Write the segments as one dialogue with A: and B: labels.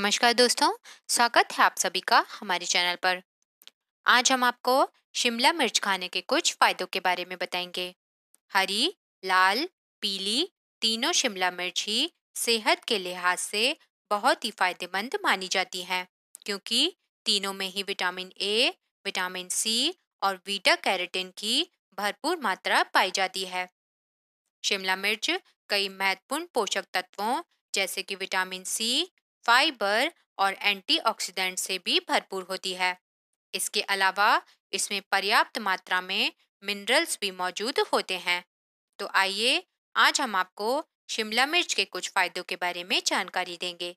A: नमस्कार दोस्तों स्वागत है आप सभी का हमारे चैनल पर आज हम आपको शिमला मिर्च खाने के कुछ फायदों के बारे में बताएंगे हरी लाल पीली तीनों शिमला मिर्च ही सेहत के लिहाज से बहुत ही फायदेमंद मानी जाती हैं क्योंकि तीनों में ही विटामिन ए विटामिन सी और वीटा कैरेटिन की भरपूर मात्रा पाई जाती है शिमला मिर्च कई महत्वपूर्ण पोषक तत्वों जैसे कि विटामिन सी फाइबर और एंटीऑक्सीडेंट से भी भरपूर होती है इसके अलावा इसमें पर्याप्त मात्रा में मिनरल्स भी मौजूद होते हैं तो आइए आज हम आपको शिमला मिर्च के कुछ फायदों के बारे में जानकारी देंगे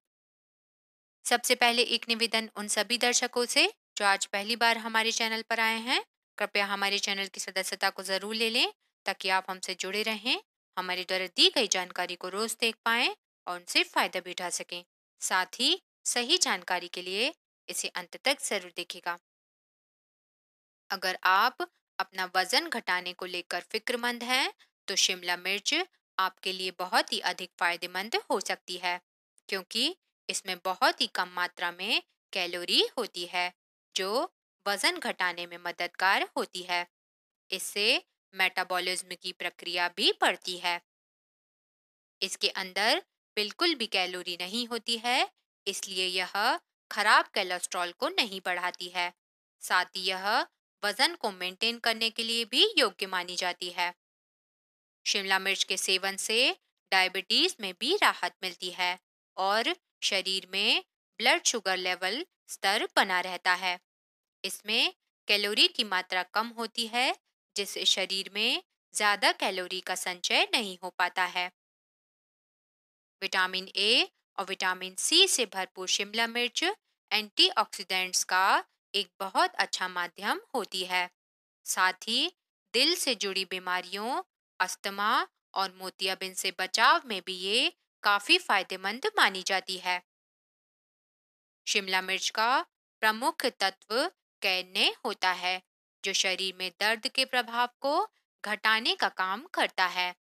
A: सबसे पहले एक निवेदन उन सभी दर्शकों से जो आज पहली बार हमारे चैनल पर आए हैं कृपया हमारे चैनल की सदस्यता को जरूर ले लें ताकि आप हमसे जुड़े रहें हमारे द्वारा दी गई जानकारी को रोज देख पाएं और उनसे फायदा भी उठा सकें साथ ही सही जानकारी के लिए इसे अंत तक जरूर देखेगा अगर आप अपना वजन घटाने को लेकर फिक्रमंद हैं तो शिमला मिर्च आपके लिए बहुत ही अधिक फायदेमंद हो सकती है क्योंकि इसमें बहुत ही कम मात्रा में कैलोरी होती है जो वजन घटाने में मददगार होती है इससे मेटाबॉलिज्म की प्रक्रिया भी बढ़ती है इसके अंदर बिल्कुल भी कैलोरी नहीं होती है इसलिए यह खराब कोलेस्ट्रॉल को नहीं बढ़ाती है साथ ही यह वजन को मेंटेन करने के लिए भी योग्य मानी जाती है शिमला मिर्च के सेवन से डायबिटीज में भी राहत मिलती है और शरीर में ब्लड शुगर लेवल स्तर बना रहता है इसमें कैलोरी की मात्रा कम होती है जिससे शरीर में ज़्यादा कैलोरी का संचय नहीं हो पाता है विटामिन ए और विटामिन सी से भरपूर शिमला मिर्च एंटीऑक्सीडेंट्स का एक बहुत अच्छा माध्यम होती है साथ ही दिल से जुड़ी बीमारियों अस्थमा और मोतियाबिंद से बचाव में भी ये काफ़ी फायदेमंद मानी जाती है शिमला मिर्च का प्रमुख तत्व कैने होता है जो शरीर में दर्द के प्रभाव को घटाने का काम करता है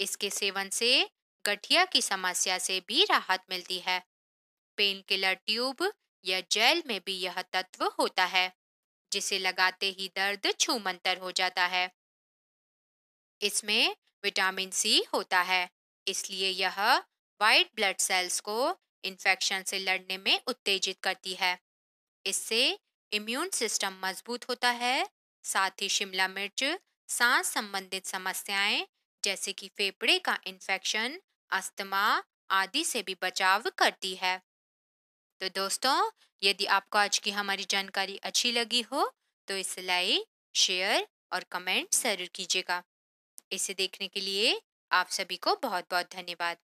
A: इसके सेवन से गठिया की समस्या से भी राहत मिलती है पेन किलर ट्यूब या जेल में भी यह तत्व होता है जिसे लगाते ही दर्द छूमंतर हो जाता है इसमें विटामिन सी होता है इसलिए यह वाइट ब्लड सेल्स को इन्फेक्शन से लड़ने में उत्तेजित करती है इससे इम्यून सिस्टम मजबूत होता है साथ ही शिमला मिर्च सांस संबंधित समस्याएं जैसे कि फेफड़े का इन्फेक्शन अस्थमा आदि से भी बचाव करती है तो दोस्तों यदि आपको आज की हमारी जानकारी अच्छी लगी हो तो इसे लाइक शेयर और कमेंट जरूर कीजिएगा इसे देखने के लिए आप सभी को बहुत बहुत धन्यवाद